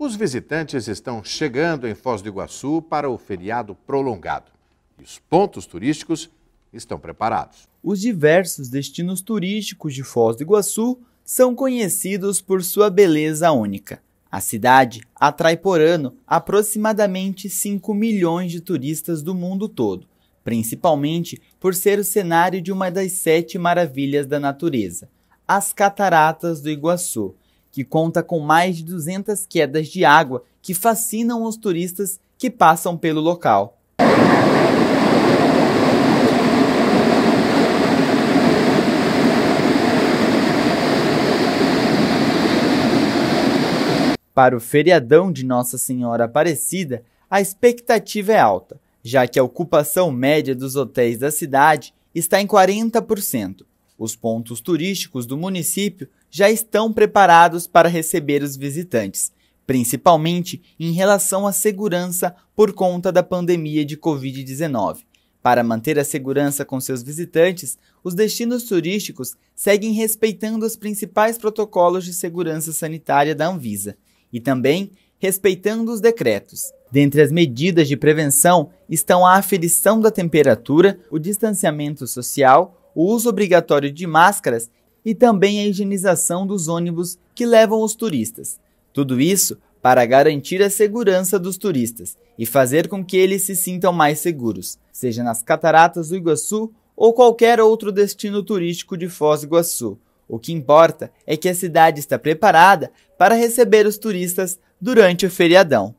Os visitantes estão chegando em Foz do Iguaçu para o feriado prolongado e os pontos turísticos estão preparados. Os diversos destinos turísticos de Foz do Iguaçu são conhecidos por sua beleza única. A cidade atrai por ano aproximadamente 5 milhões de turistas do mundo todo, principalmente por ser o cenário de uma das sete maravilhas da natureza, as Cataratas do Iguaçu que conta com mais de 200 quedas de água que fascinam os turistas que passam pelo local. Para o feriadão de Nossa Senhora Aparecida, a expectativa é alta, já que a ocupação média dos hotéis da cidade está em 40%. Os pontos turísticos do município já estão preparados para receber os visitantes, principalmente em relação à segurança por conta da pandemia de Covid-19. Para manter a segurança com seus visitantes, os destinos turísticos seguem respeitando os principais protocolos de segurança sanitária da Anvisa e também respeitando os decretos. Dentre as medidas de prevenção estão a aferição da temperatura, o distanciamento social, o uso obrigatório de máscaras e também a higienização dos ônibus que levam os turistas. Tudo isso para garantir a segurança dos turistas e fazer com que eles se sintam mais seguros, seja nas cataratas do Iguaçu ou qualquer outro destino turístico de Foz do Iguaçu. O que importa é que a cidade está preparada para receber os turistas durante o feriadão.